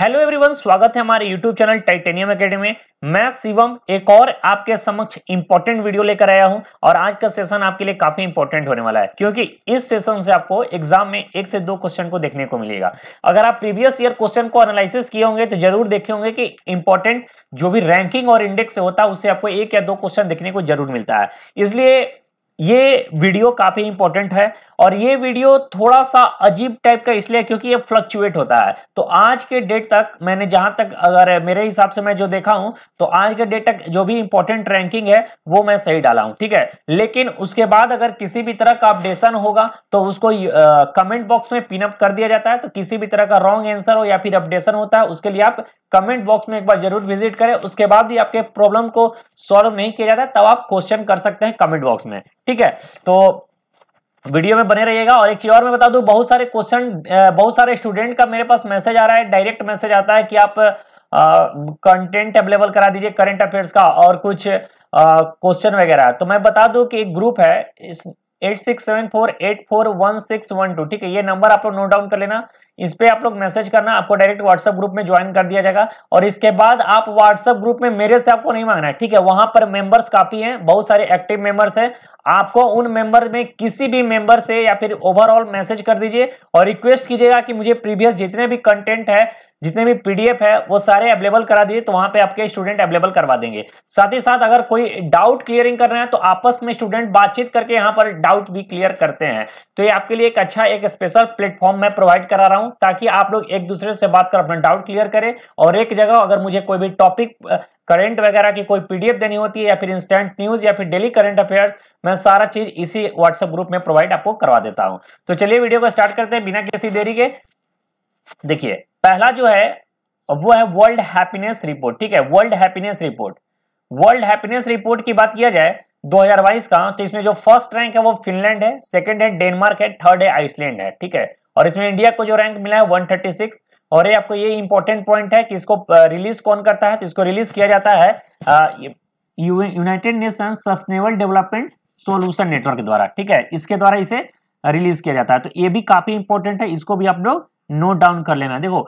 hello everyone स्वागत है हमारे यूट्यूब चैनल टाइटेनियम एकेडमी में मैं शिवम एक और आपके समक्ष इंपॉर्टेंट वीडियो लेकर आया हूं और आज का सेशन आपके लिए काफी इंपॉर्टेंट होने वाला है क्योंकि इस सेशन से आपको एग्जाम में एक से दो क्वेश्चन को देखने को मिलेगा अगर आप प्रीवियस ईयर क्वेश्चन को एनालिसिस किए होंगे तो जरूर देखे होंगे कि इंपॉर्टेंट जो भी रैंकिंग और इंडेक्स होता है उससे आपको एक या दो क्वेश्चन देखने को जरूर मिलता है इसलिए ये वीडियो काफी इंपॉर्टेंट है और ये वीडियो थोड़ा सा अजीब टाइप का इसलिए क्योंकि ये फ्लक्चुएट होता है तो आज के डेट तक मैंने जहां तक अगर मेरे हिसाब से मैं जो देखा हूं तो आज के डेट तक जो भी इंपॉर्टेंट रैंकिंग है वो मैं सही डाला हूं ठीक है लेकिन उसके बाद अगर किसी भी तरह का अपडेशन होगा तो उसको कमेंट बॉक्स में पिनअप कर दिया जाता है तो किसी भी तरह का रॉन्ग एंसर हो या फिर अपडेशन होता है उसके लिए आप कमेंट बॉक्स में एक बार जरूर विजिट करें उसके बाद भी आपके प्रॉब्लम को सॉल्व नहीं किया जाता तब आप क्वेश्चन कर सकते हैं कमेंट बॉक्स में ठीक है तो वीडियो में बने रहिएगा और एक चीज और मैं बता दूं बहुत सारे क्वेश्चन बहुत सारे स्टूडेंट का मेरे पास मैसेज आ रहा है डायरेक्ट मैसेज आता है कि आप कंटेंट अवेलेबल करा दीजिए करंट अफेयर्स का और कुछ क्वेश्चन वगैरह तो मैं बता दूं कि एक ग्रुप है इस eight six seven four eight four one six one two ठीक है ये नंबर आप लोग नोट डाउन कर लेना इस पर आप लोग मैसेज करना आपको डायरेक्ट व्हाट्सएप ग्रुप में ज्वाइन कर दिया जाएगा और इसके बाद आप व्हाट्सएप ग्रुप में मेरे से आपको नहीं मांगना है ठीक है वहां पर मेंबर्स काफी हैं बहुत सारे एक्टिव मेंबर्स हैं आपको उन मेंबर में किसी भी मेंबर से या फिर ओवरऑल मैसेज कर दीजिए और रिक्वेस्ट कीजिएगा कि मुझे प्रीवियस जितने भी कंटेंट है जितने भी पीडीएफ है वो सारे अवेलेबल करा दीजिए तो वहां पे आपके स्टूडेंट अवेलेबल करवा देंगे साथ ही साथ अगर कोई डाउट क्लियरिंग करना है तो आपस में स्टूडेंट बातचीत करके यहाँ पर डाउट भी क्लियर करते हैं तो ये आपके लिए एक अच्छा एक स्पेशल प्लेटफॉर्म मैं प्रोवाइड करा रहा हूँ हूं ताकि आप लोग एक दूसरे से बात कर अपना डाउट क्लियर करें और एक जगह अगर मुझे कोई भी टॉपिक करंट वगैरह की कोई पीडीएफ देनी होती है या फिर इंस्टेंट न्यूज या फिर डेली करंट अफेयर्स मैं सारा चीज इसी व्हाट्सएप ग्रुप में प्रोवाइड आपको करवा देता हूं तो चलिए वीडियो को स्टार्ट करते हैं बिना किसी देरी के देखिए पहला जो है वो है वर्ल्ड हैप्पीनेस रिपोर्ट ठीक है world happiness report world happiness report की बात किया जाए 2022 का तो इसमें जो फर्स्ट रैंक है वो फिनलैंड है सेकंड है डेनमार्क है थर्ड है आइसलैंड है ठीक है और इसमें इंडिया को जो रैंक मिला है 136 और ये आपको ये इंपॉर्टेंट पॉइंट है कि इसको रिलीज कौन करता है तो इसको रिलीज किया जाता है United Nation sustainable development solution network द्वारा ठीक है इसके द्वारा इसे रिलीज किया जाता है तो ये भी काफी इंपॉर्टेंट है इसको भी आप लोग नोट डाउन कर लेना देखो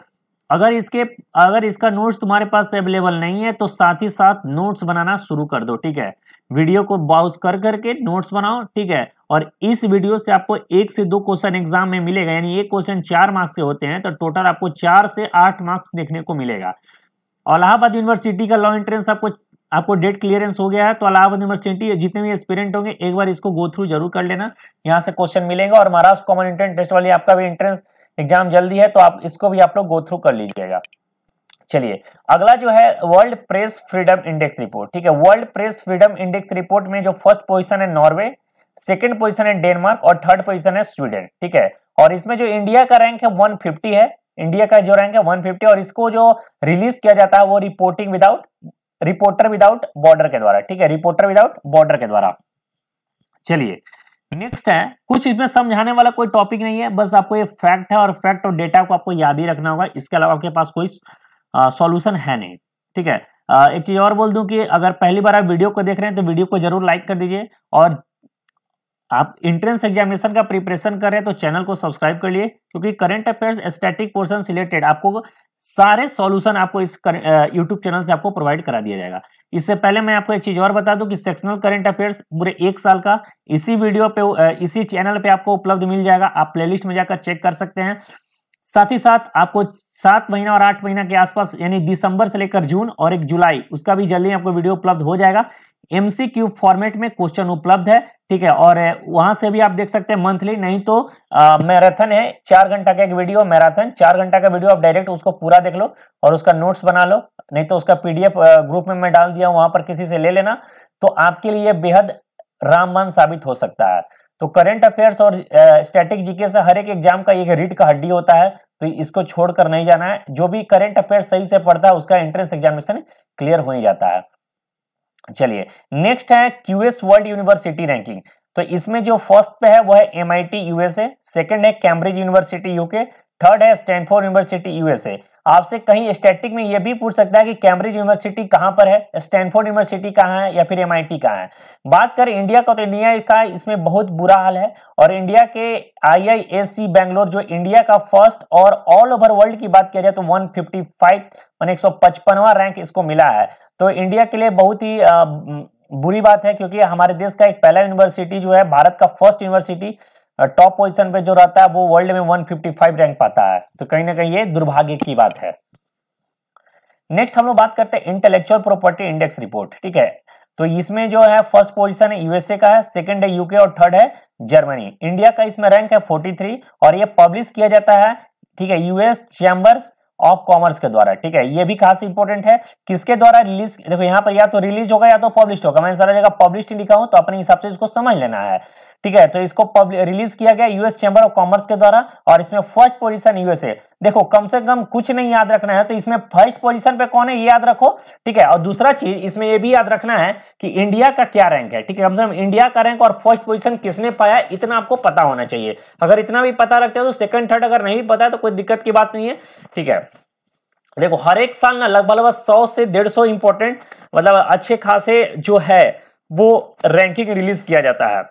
अगर इसके अगर इसका नोट्स तुम्हारे पास अवेलेबल नहीं है तो साथ ही साथ नोट्स बनाना शुरू कर दो ठीक है वीडियो को बाउस कर करके नोट्स बनाओ ठीक है और इस वीडियो से आपको एक से दो क्वेश्चन एग्जाम में मिलेगा यानी एक क्वेश्चन चार मार्क्स से होते हैं तो टोटल आपको चार से आठ मार्क्स देखने को मिलेगा और यूनिवर्सिटी का लॉ एंट्रेंस आपको आपको डेट क्लियरेंस हो गया है तो अलाहाबाद यूनिवर्सिटी जितने भी एस्पिरेंट होंगे एक बार इसको गो थ्रू जरूर कर लेना यहाँ से क्वेश्चन मिलेगा और महाराष्ट्र कॉमन एंट्रेंस टेस्ट वाली आपका भी एंट्रेंस एग्जाम जल्दी है तो आप इसको भी आप लोग गो थ्रू कर लीजिएगा चलिए अगला जो है world press freedom index report ठीक है world press freedom index report में जो फर्स्ट पोजिशन है नॉर्वे सेकेंड पोजिशन है डेनमार्क और थर्ड पोजिशन है स्वीडन ठीक है और इसमें जो इंडिया का रैंक है 150 है इंडिया का जो रैंक है 150 और इसको जो रिलीज किया जाता है वो reporting without reporter without border के द्वारा ठीक है रिपोर्टर विदाउट बॉर्डर के द्वारा चलिए नेक्स्ट है कुछ इसमें समझाने वाला कोई टॉपिक नहीं है बस आपको ये फैक्ट है और फैक्ट और डेटा को आपको याद ही रखना होगा इसके अलावा आपके पास कोई सॉल्यूशन है नहीं ठीक है एक चीज और बोल दूं कि अगर पहली बार आप वीडियो को देख रहे हैं तो वीडियो को जरूर लाइक कर दीजिए और आप इंट्रेंस एग्जामिनेशन का प्रिपरेशन कर रहे हैं तो चैनल को सब्सक्राइब कर लिए क्योंकि current affairs static portion related आपको सारे सॉल्यूशन आपको इस यूट्यूब चैनल से आपको प्रोवाइड करा दिया जाएगा इससे पहले मैं आपको एक चीज और बता दूं कि सेक्शनल करंट अफेयर्स पूरे एक साल का इसी वीडियो पे इसी चैनल पे आपको उपलब्ध मिल जाएगा आप प्लेलिस्ट में जाकर चेक कर सकते हैं साथ ही साथ आपको सात महीना और आठ महीना के आसपास यानी दिसंबर से लेकर जून और एक जुलाई उसका भी जल्दी आपको वीडियो उपलब्ध हो जाएगा एमसीक्यू फॉर्मेट में क्वेश्चन उपलब्ध है ठीक है और वहां से भी आप देख सकते हैं मंथली नहीं तो मैराथन है चार घंटा का एक वीडियो मैराथन चार घंटा का वीडियो आप डायरेक्ट उसको पूरा देख लो और उसका नोट्स बना लो नहीं तो उसका पीडीएफ ग्रुप में मैं डाल दिया वहां पर किसी से ले लेना तो आपके लिए बेहद रामबान साबित हो सकता है तो करेंट अफेयर्स और स्टैटिक जीके से हर एक एग्जाम का एक रीट का हड्डी होता है तो इसको छोड़कर नहीं जाना है जो भी करेंट अफेयर सही से पढ़ता है उसका एंट्रेंस एग्जामिनेशन क्लियर हो ही जाता है चलिए नेक्स्ट है क्यूएस वर्ल्ड यूनिवर्सिटी रैंकिंग तो इसमें जो फर्स्ट पे है वो है M I T USA second है कैम्ब्रिज यूनिवर्सिटी यूके थर्ड है स्टैनफोर्ड यूनिवर्सिटी यूएसए आपसे कहीं स्टैटिक में यह भी पूछ सकता है कि कैम्ब्रिज यूनिवर्सिटी कहां पर है स्टैनफोर्ड यूनिवर्सिटी कहां है या फिर एम कहां है बात करें इंडिया का तो इंडिया का इसमें बहुत बुरा हाल है और इंडिया के आई आई एस सी बैंगलोर जो इंडिया का फर्स्ट और ऑल ओवर वर्ल्ड की बात किया जाए तो वन फिफ्टी फाइव मैंने एक रैंक इसको मिला है तो इंडिया के लिए बहुत ही बुरी बात है क्योंकि हमारे देश का एक पहला यूनिवर्सिटी जो है भारत का फर्स्ट यूनिवर्सिटी टॉप पोजीशन पे जो रहता है वो वर्ल्ड में 155 रैंक पाता है तो कहीं ना कहीं ये दुर्भाग्य की बात है नेक्स्ट हम लोग बात करते हैं इंटेलेक्चुअल प्रॉपर्टी इंडेक्स रिपोर्ट ठीक है तो इसमें जो है फर्स्ट पोजीशन यूएसए का है सेकंड है यूके और थर्ड है जर्मनी इंडिया का इसमें रैंक है 43 और ये पब्लिश किया जाता है ठीक है यूएस चैम्बर्स ऑफ कॉमर्स के द्वारा ठीक है ये भी खास इंपॉर्टेंट है किसके द्वारा रिलीज देखो यहाँ पर या तो रिलीज होगा या तो पब्लिश होगा मैंने सारा जगह पब्लिश लिखा हो तो अपने हिसाब से इसको समझ लेना है ठीक है तो इसको रिलीज किया गया यूएस चैंबर ऑफ कॉमर्स के द्वारा और इसमें फर्स्ट पोजीशन यूएस है देखो कम से कम कुछ नहीं याद रखना है तो इसमें फर्स्ट पोजीशन पे कौन है ये याद रखो ठीक है और दूसरा चीज इसमें ये भी याद रखना है कि इंडिया का क्या रैंक है ठीक है कम से कम इंडिया का रैंक और फर्स्ट पोजीशन किसने पाया इतना आपको पता होना चाहिए अगर इतना भी पता रखते हो तो सेकंड थर्ड अगर नहीं पता है तो कोई दिक्कत की बात नहीं है ठीक है देखो हर एक साल ना लगभग लगभग सौ से डेढ़ सौ इंपोर्टेंट मतलब अच्छे खासे जो है वो रैंकिंग रिलीज किया जाता है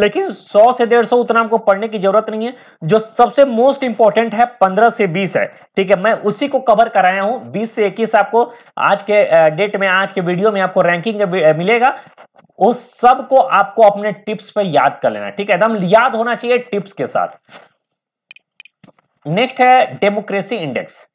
लेकिन 100 से 150 उतना आपको पढ़ने की जरूरत नहीं है जो सबसे मोस्ट इंपॉर्टेंट है 15 से 20 है ठीक है मैं उसी को कवर कराया हूं 20 से 21 आपको आज के डेट में आज के वीडियो में आपको रैंकिंग मिलेगा वो को आपको अपने टिप्स पे याद कर लेना ठीक है एकदम याद होना चाहिए टिप्स के साथ नेक्स्ट है डेमोक्रेसी इंडेक्स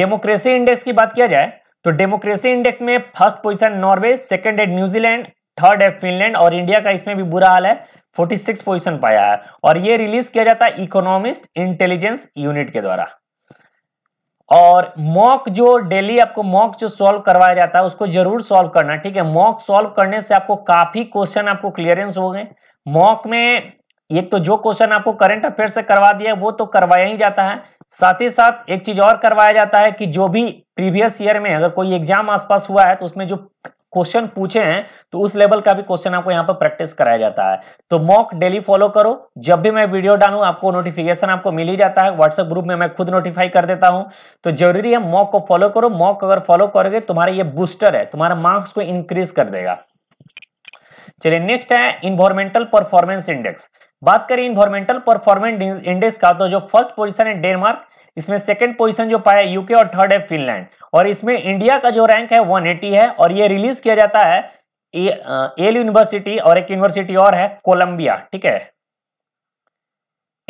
डेमोक्रेसी इंडेक्स की बात किया जाए तो डेमोक्रेसी इंडेक्स में फर्स्ट पोजिशन नॉर्वे सेकेंड है न्यूजीलैंड थर्ड है फिनलैंड और इंडिया का इसमें भी बुरा हाल है 46 पोजीशन पाया है और ये रिलीज किया जाता है इकोनॉमिस्ट इंटेलिजेंस यूनिट के द्वारा और मॉक जो डेली आपको मॉक जो सॉल्व करवाया जाता है उसको जरूर सॉल्व करना ठीक है मॉक सॉल्व करने से आपको काफी क्वेश्चन आपको क्लियरेंस हो गए मॉक में एक तो जो क्वेश्चन आपको करंट अफेयर से करवा दिया वो तो करवाया ही जाता है साथ ही साथ एक चीज और करवाया जाता है कि जो भी प्रीवियस ईयर में अगर कोई एग्जाम आसपास हुआ है तो उसमें जो क्वेश्चन पूछे हैं तो उस लेवल का भी क्वेश्चन आपको यहाँ पर प्रैक्टिस कराया जाता है तो मॉक डेली फॉलो करो जब भी मैं वीडियो डालू आपको नोटिफिकेशन आपको मिल ही जाता है व्हाट्सएप ग्रुप में मैं खुद नोटिफाई कर देता हूं तो जरूरी है मॉक को फॉलो करो मॉक अगर फॉलो करोगे तुम्हारा ये बूस्टर है तुम्हारा मार्क्स को इंक्रीज कर देगा चलिए नेक्स्ट है इन्वायरमेंटल परफॉर्मेंस इंडेक्स बात करें इन्वायरमेंटल परफॉर्मेंस इंडेक्स का तो जो फर्स्ट पोजिशन है डेनमार्क इसमें सेकेंड पोजिशन जो पाया यूके और थर्ड है फिनलैंड और इसमें इंडिया का जो रैंक है एटी है और ये रिलीज किया जाता है एल यूनिवर्सिटी और एक यूनिवर्सिटी और है कोलंबिया ठीक है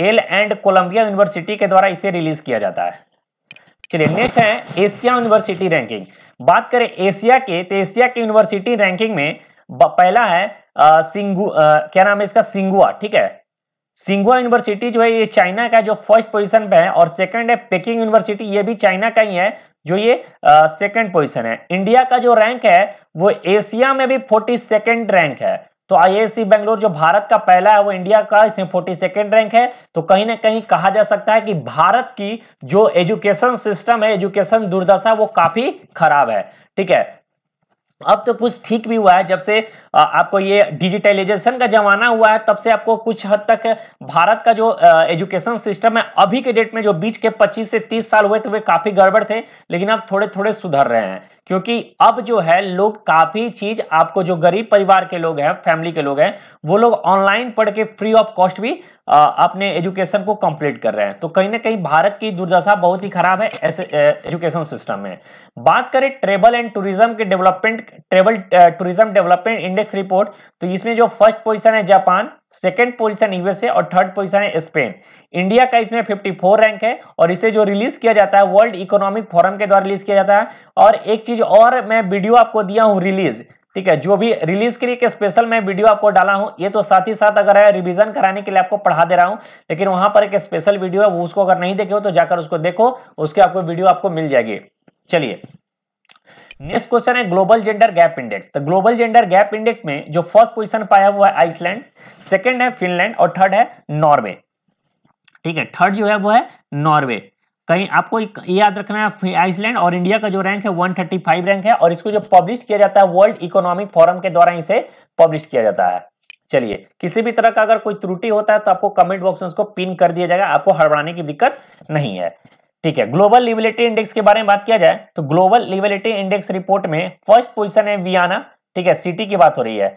एल एंड कोलंबिया यूनिवर्सिटी के द्वारा इसे रिलीज किया जाता है चलिए नेक्स्ट है एशिया यूनिवर्सिटी रैंकिंग बात करें एशिया के तो एशिया की यूनिवर्सिटी रैंकिंग में पहला है आ, सिंगु आ, क्या नाम है इसका सिंगुआ ठीक है सिंगुआ यूनिवर्सिटी जो है ये चाइना का जो फर्स्ट पोजीशन पे है और सेकंड है पेकिंग यूनिवर्सिटी ये भी चाइना का ही है जो ये सेकंड पोजीशन है इंडिया का जो रैंक है वो एशिया में भी फोर्टी सेकेंड रैंक है तो आईआईसी बेंगलोर जो भारत का पहला है वो इंडिया का इसमें फोर्टी सेकेंड रैंक है तो कहीं ना कहीं कहा जा सकता है कि भारत की जो एजुकेशन सिस्टम है एजुकेशन दुर्दशा वो काफी खराब है ठीक है अब तो कुछ ठीक भी हुआ है जब से आपको ये डिजिटलाइजेशन का जमाना हुआ है तब से आपको कुछ हद तक भारत का जो एजुकेशन सिस्टम है अभी के डेट में जो बीच के 25 से 30 साल हुए थे वे काफी गड़बड़ थे लेकिन अब थोड़े थोड़े सुधर रहे हैं क्योंकि अब जो है लोग काफी चीज आपको जो गरीब परिवार के लोग हैं फैमिली के लोग हैं वो लोग ऑनलाइन पढ़ के फ्री ऑफ कॉस्ट भी अपने एजुकेशन को कंप्लीट कर रहे हैं तो कहीं ना कहीं भारत की दुर्दशा बहुत ही खराब है ऐसे एजुकेशन सिस्टम में बात करें ट्रेबल एंड टूरिज्म के development travel tourism development index report तो इसमें जो फर्स्ट पोजीशन है जापान सेकंड पोजीशन यूएसए और थर्ड पोजीशन है स्पेन इंडिया का इसमें 54 रैंक है और इसे जो रिलीज किया जाता है वर्ल्ड इकोनॉमिक फोरम के द्वारा रिलीज किया जाता है और एक चीज और मैं वीडियो आपको दिया हूँ रिलीज ठीक है जो भी रिलीज के लिए के स्पेशल मैं वीडियो आपको डाला हूं ये तो साथ ही साथ अगर है रिवीजन कराने के लिए आपको पढ़ा दे रहा हूं लेकिन वहां पर एक स्पेशल वीडियो है वो उसको अगर नहीं देखे हो तो जाकर उसको देखो उसके आपको वीडियो आपको मिल जाएगी चलिए नेक्स्ट क्वेश्चन है ग्लोबल जेंडर गैप इंडेक्स तो ग्लोबल जेंडर गैप इंडेक्स में जो फर्स्ट पोजीशन पाया हुआ है आइसलैंड सेकंड है फिनलैंड और थर्ड है नॉर्वे ठीक है थर्ड जो है वो है नॉर्वे कहीं आपको याद रखना है आइसलैंड और इंडिया का जो रैंक है 135 रैंक है और इसको जो पब्लिश किया जाता है वर्ल्ड इकोनॉमिक फोरम के द्वारा इसे पब्लिश किया जाता है चलिए किसी भी तरह का अगर कोई त्रुटि होता है तो आपको कमेंट बॉक्स में उसको पिन कर दिया जाएगा आपको हड़बड़ाने की दिक्कत नहीं है ठीक है ग्लोबल लिबिलिटी इंडेक्स के बारे में बात किया जाए तो ग्लोबल लिबिलिटी इंडेक्स रिपोर्ट में फर्स्ट पोजिशन है वियाना ठीक है सिटी की बात हो रही है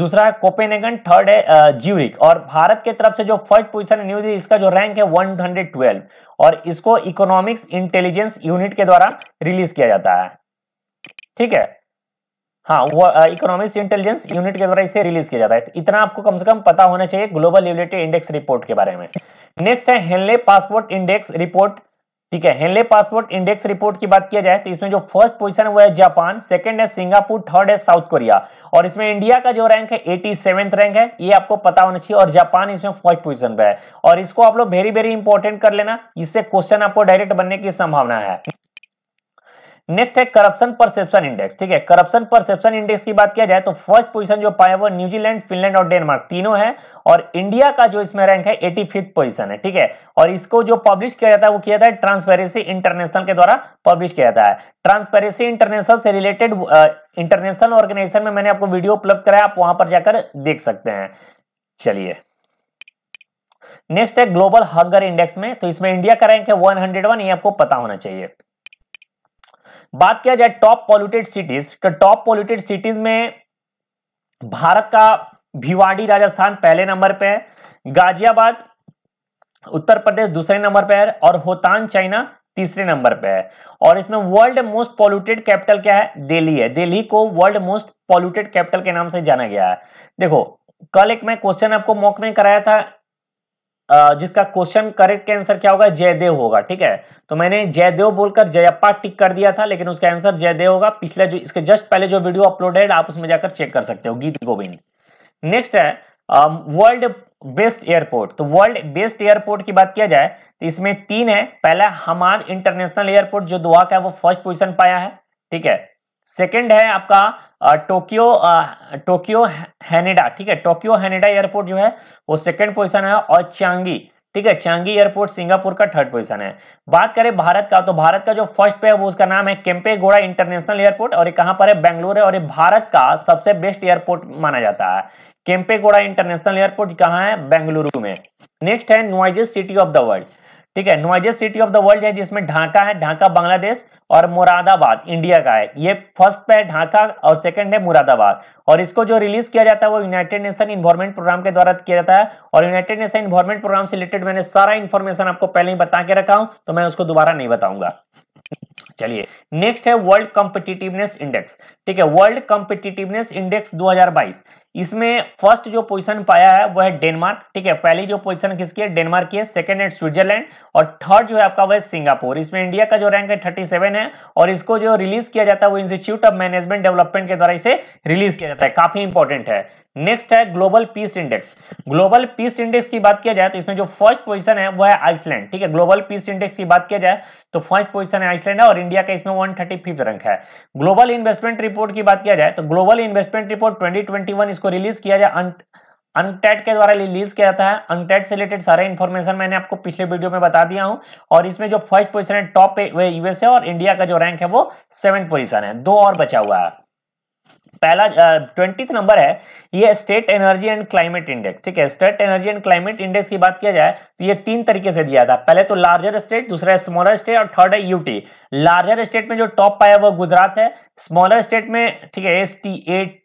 दूसरा है कोपेनेगन थर्ड है ज्यूरिक और भारत के तरफ से जो फर्स्ट पोजीशन है न्यू दिल्ली इसका जो रैंक है 112 और इसको इकोनॉमिक्स इंटेलिजेंस यूनिट के द्वारा रिलीज किया जाता है ठीक है हाँ वो इकोनॉमिक्स इंटेलिजेंस यूनिट के द्वारा इसे रिलीज किया जाता है तो इतना आपको कम से कम पता होना चाहिए ग्लोबल लिबिलिटी इंडेक्स रिपोर्ट के बारे में नेक्स्ट है हेनले पासपोर्ट इंडेक्स रिपोर्ट ठीक है हेनले पासपोर्ट इंडेक्स रिपोर्ट की बात किया जाए तो इसमें जो फर्स्ट पोजीशन है वो है जापान सेकंड है सिंगापुर थर्ड है साउथ कोरिया और इसमें इंडिया का जो रैंक है एटी सेवेंथ रैंक है ये आपको पता होना चाहिए और जापान इसमें फर्स्ट पोजीशन पे है और इसको आप लोग वेरी वेरी इंपॉर्टेंट कर लेना इससे क्वेश्चन आपको डायरेक्ट बनने की संभावना है नेक्स्ट है करप्शन परसेप्शन इंडेक्स ठीक है करप्शन परसेप्शन इंडेक्स की बात किया जाए तो फर्स्ट पोजीशन जो पाया वो न्यूजीलैंड फिनलैंड और डेनमार्क तीनों है और इंडिया का जो इसमें रैंक है एटी फिफ्थ पोजिशन है ठीक है और इसको जो पब्लिश किया जाता है वो किया जाता है ट्रांसपेरेंसी इंटरनेशनल के द्वारा पब्लिश किया जाता है ट्रांसपेरेंसी इंटरनेशनल से रिलेटेड इंटरनेशनल ऑर्गेनाइजेशन में मैंने आपको वीडियो उपलब्ध कराया आप वहां पर जाकर देख सकते हैं चलिए नेक्स्ट है ग्लोबल हंगर इंडेक्स में तो इसमें इंडिया का रैंक है 101 ये आपको पता होना चाहिए बात किया जाए टॉप पॉल्यूटेड सिटीज तो टॉप पॉल्यूटेड सिटीज में भारत का भिवाड़ी राजस्थान पहले नंबर पे है गाजियाबाद उत्तर प्रदेश दूसरे नंबर पे है और होतान चाइना तीसरे नंबर पे है और इसमें वर्ल्ड मोस्ट पॉल्यूटेड कैपिटल क्या है दिल्ली है दिल्ली को वर्ल्ड मोस्ट पॉल्यूटेड कैपिटल के नाम से जाना गया है देखो कल एक मैं क्वेश्चन आपको मॉक में कराया था जिसका क्वेश्चन करेक्ट आंसर क्या होगा जयदेव होगा ठीक है तो मैंने जयदेव बोलकर जयप्पा टिक कर दिया था लेकिन उसका आंसर जयदेव होगा पिछले जो इसके जस्ट पहले जो वीडियो अपलोडेड आप उसमें जाकर चेक कर सकते हो गीत गोविंद नेक्स्ट है वर्ल्ड बेस्ट एयरपोर्ट तो वर्ल्ड बेस्ट एयरपोर्ट की बात किया जाए तो इसमें तीन है पहला हमाद इंटरनेशनल एयरपोर्ट जो दुआ का है वो फर्स्ट पोजिशन पाया है ठीक है सेकेंड है आपका टोक्यो टोक्यो हैनेडा ठीक है टोक्यो हैनेडा एयरपोर्ट जो है वो सेकंड पोजिशन है और चांगी ठीक है चांगी एयरपोर्ट सिंगापुर का थर्ड पोजिशन है बात करें भारत का तो भारत का जो फर्स्ट पे है वो उसका नाम है केम्पेगोड़ा इंटरनेशनल एयरपोर्ट और ये कहां पर है बेंगलुरु है और ये भारत का सबसे बेस्ट एयरपोर्ट माना जाता है केम्पेगोड़ा इंटरनेशनल एयरपोर्ट कहाँ है बेंगलुरु में नेक्स्ट है noisiest city of the world ठीक है noisiest city of the world है जिसमें ढाका है ढाका बांग्लादेश और मुरादाबाद इंडिया का है ये फर्स्ट पे ढाका और सेकंड है मुरादाबाद और इसको जो रिलीज किया जाता है वो यूनाइटेड नेशन इन्वायरमेंट प्रोग्राम के द्वारा किया जाता है और यूनाइटेड नेशन इन्वायरमेंट प्रोग्राम से रिलेटेड मैंने सारा इन्फॉर्मेशन आपको पहले ही बता के रखा हूं तो मैं उसको दोबारा नहीं बताऊंगा चलिए नेक्स्ट है वर्ल्ड कॉम्पिटिटिवनेस इंडेक्स ठीक है वर्ल्ड कॉम्पिटिटिवनेस इंडेक्स 2022 इसमें फर्स्ट जो पोजीशन पाया है वो है डेनमार्क ठीक है पहली जो पोजीशन किसकी है डेनमार्क की है सेकंड है स्विट्जरलैंड और थर्ड जो है आपका वह है सिंगापुर इसमें इंडिया का जो रैंक है 37 है और इसको जो रिलीज किया जाता है वो इंस्टीट्यूट ऑफ मैनेजमेंट डेवलपमेंट के द्वारा इसे रिलीज किया जाता है काफी इंपॉर्टेंट है नेक्स्ट है global peace index global peace index की बात किया जाए तो इसमें जो फर्स्ट पोजीशन है वह है आइसलैंड ठीक है ग्लोबल पीस इंडेक्स की बात किया जाए तो फर्स्ट पोजीशन है आइसलैंड है और इंडिया का इसमें वन थर्टी रैंक है ग्लोबल इन्वेस्टमेंट रिपोर्ट की बात किया जाए तो ग्लोबल इन्वेस्टमेंट रिपोर्ट ट्वेंटी इसको रिलीज किया जाए अनटेट के द्वारा रिलीज किया जाता है अनटेट से रिलेटेड सारे इन्फॉर्मेशन मैंने आपको पिछले वीडियो में बता दिया हूं और इसमें जो फर्स्ट पोजीशन है टॉप पे वे यूएसए और इंडिया का जो रैंक है वो सेवेंथ पोजीशन है दो और बचा हुआ है पहला ट्वेंटी नंबर है ये state energy and climate index ठीक है state energy and climate index की बात किया जाए तो ये तीन तरीके से दिया था पहले तो लार्जर स्टेट दूसरा है स्मॉलर स्टेट और थर्ड है यूटी लार्जर स्टेट में जो टॉप पाया वो गुजरात है स्मॉलर स्टेट में ठीक है एस टी एट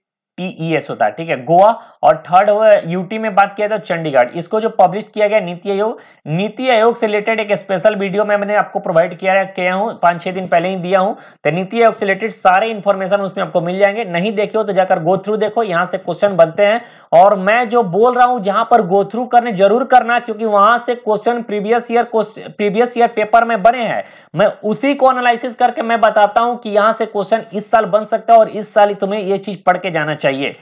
एस e होता है ठीक है गोवा और थर्ड यूटी में बात किया तो चंडीगढ़ इसको जो पब्लिश किया गया नीति आयोग नीति आयोग से रिलेटेड एक स्पेशल वीडियो में मैंने आपको प्रोवाइड किया किया हूँ पाँच छः दिन पहले ही दिया हूँ तो नीति आयोग से रिलेटेड सारे इन्फॉर्मेशन उसमें आपको मिल जाएंगे नहीं देखे हो तो जाकर गो थ्रू देखो यहाँ से क्वेश्चन बनते हैं और मैं जो बोल रहा हूँ जहाँ पर गो थ्रू करने जरूर करना क्योंकि वहाँ से question previous year previous year paper में बने हैं मैं उसी को एनालिसिस करके मैं बताता हूँ कि यहाँ से क्वेश्चन इस साल बन सकता है और इस साल तुम्हें ये चीज़ पढ़ के जाना चाहिए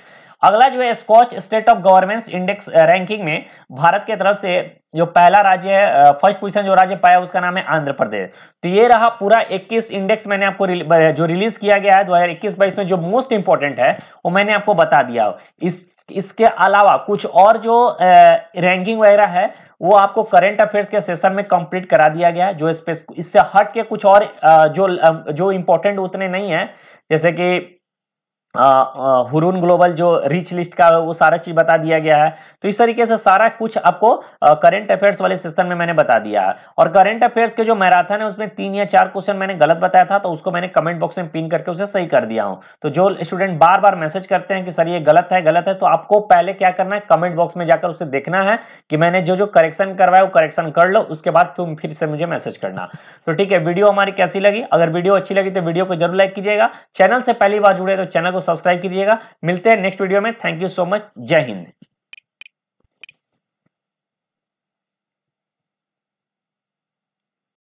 अगला जो है Skoch state of governments index ranking में भारत के तरफ से जो पहला राज्य है फर्स्ट पोजीशन जो राज्य पाया उसका नाम है आंध्र प्रदेश तो ये रहा पूरा 21 इंडेक्स मैंने आपको जो रिलीज किया गया है 2021 हजार में जो मोस्ट इंपॉर्टेंट है वो मैंने आपको बता दिया इस इसके अलावा कुछ और जो रैंकिंग वगैरह है वो आपको करंट अफेयर्स के सेशन में कंप्लीट करा दिया गया है जो स्पेस इससे हट के कुछ और आ, जो आ, जो इंपॉर्टेंट उतने नहीं है जैसे कि हुरून ग्लोबल जो रिच लिस्ट का वो सारा चीज बता दिया गया है तो इस तरीके से सारा कुछ आपको करंट अफेयर्स वाले सिस्टम में मैंने बता दिया है और करंट अफेयर्स के जो मैराथन है उसमें तीन या चार क्वेश्चन मैंने गलत बताया था तो उसको मैंने कमेंट बॉक्स में पिन करके उसे सही कर दिया हूं तो जो स्टूडेंट बार बार मैसेज करते हैं कि सर ये गलत है गलत है तो आपको पहले क्या करना है कमेंट बॉक्स में जाकर उसे देखना है कि मैंने जो जो करेक्शन करवाया वो करेक्शन कर लो उसके बाद तुम फिर से मुझे मैसेज करना तो ठीक है वीडियो हमारी कैसी लगी अगर वीडियो अच्छी लगी तो वीडियो को जरूर लाइक कीजिएगा चैनल से पहली बार जुड़े तो चैनल को सब्सक्राइब कीजिएगा मिलते हैं नेक्स्ट वीडियो में thank you so much Jai Hind